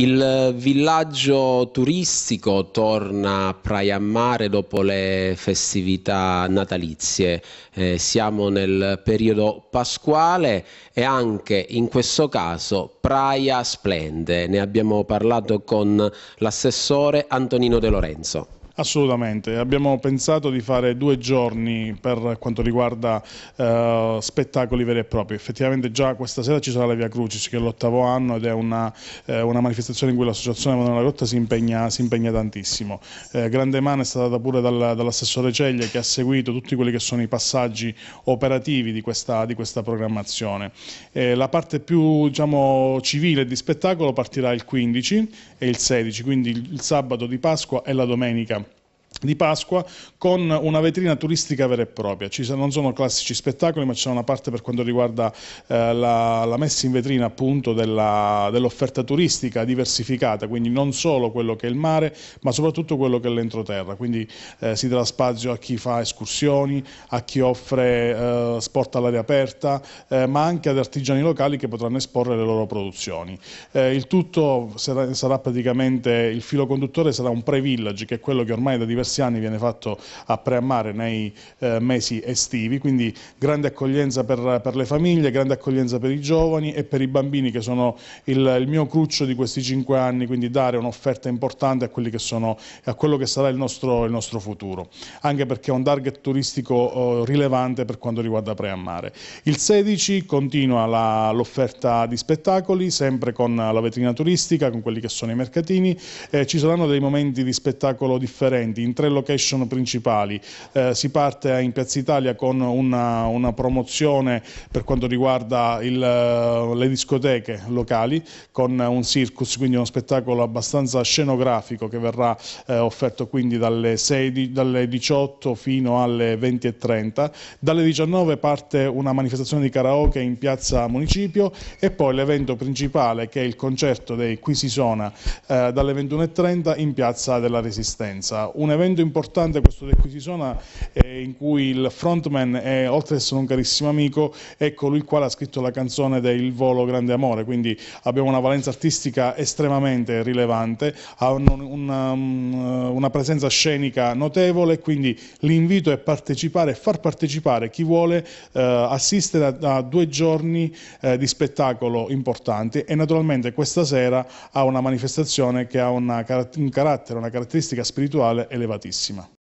Il villaggio turistico torna a Praia Mare dopo le festività natalizie. Eh, siamo nel periodo pasquale e anche in questo caso Praia splende. Ne abbiamo parlato con l'assessore Antonino De Lorenzo. Assolutamente, abbiamo pensato di fare due giorni per quanto riguarda eh, spettacoli veri e propri, effettivamente già questa sera ci sarà la Via Crucis che è l'ottavo anno ed è una, eh, una manifestazione in cui l'associazione Madonna della Grotta si impegna, si impegna tantissimo. Eh, grande mano è stata data pure dal, dall'assessore Ceglie che ha seguito tutti quelli che sono i passaggi operativi di questa, di questa programmazione. Eh, la parte più diciamo, civile di spettacolo partirà il 15 e il 16, quindi il sabato di Pasqua e la domenica di Pasqua con una vetrina turistica vera e propria. Ci non sono classici spettacoli, ma c'è una parte per quanto riguarda eh, la, la, messa in vetrina appunto dell'offerta dell turistica diversificata, quindi non solo quello che è il mare, ma soprattutto quello che è l'entroterra. Quindi eh, si dà spazio a chi fa escursioni, a chi offre eh, sport all'aria aperta, eh, ma anche ad artigiani locali che potranno esporre le loro produzioni. Eh, il tutto sarà, sarà praticamente il filo conduttore sarà un pre-village, che è quello che ormai da diversi anni viene fatto a Preammare nei eh, mesi estivi, quindi grande accoglienza per, per, le famiglie, grande accoglienza per i giovani e per i bambini che sono il, il mio cruccio di questi cinque anni, quindi dare un'offerta importante a, quelli che sono, a, quello che sarà il nostro, il nostro, futuro, anche perché è un target turistico eh, rilevante per quanto riguarda Preammare. Il 16 continua l'offerta di spettacoli, sempre con la vetrina turistica, con quelli che sono i mercatini, eh, ci saranno dei momenti di spettacolo differenti, tre location principali. Eh, si parte in Piazza Italia con una, una promozione per quanto riguarda il, eh, le discoteche locali con un circus, quindi uno spettacolo abbastanza scenografico che verrà eh, offerto quindi dalle, 6, dalle 18 fino alle 20.30. Dalle 19 parte una manifestazione di karaoke in Piazza Municipio e poi l'evento principale che è il concerto dei Qui si suona eh, dalle 21.30 in Piazza della Resistenza. Un evento momento importante questo di Acquisisona eh, in cui il frontman, è, oltre ad essere un carissimo amico, è colui il quale ha scritto la canzone del volo grande amore, quindi abbiamo una valenza artistica estremamente rilevante, ha un, una, um, una presenza scenica notevole, quindi l'invito è partecipare e far partecipare chi vuole eh, assistere a, a, due giorni eh, di spettacolo importanti e naturalmente questa sera ha una manifestazione che ha una, un carattere, una caratteristica spirituale elevata elevatissima.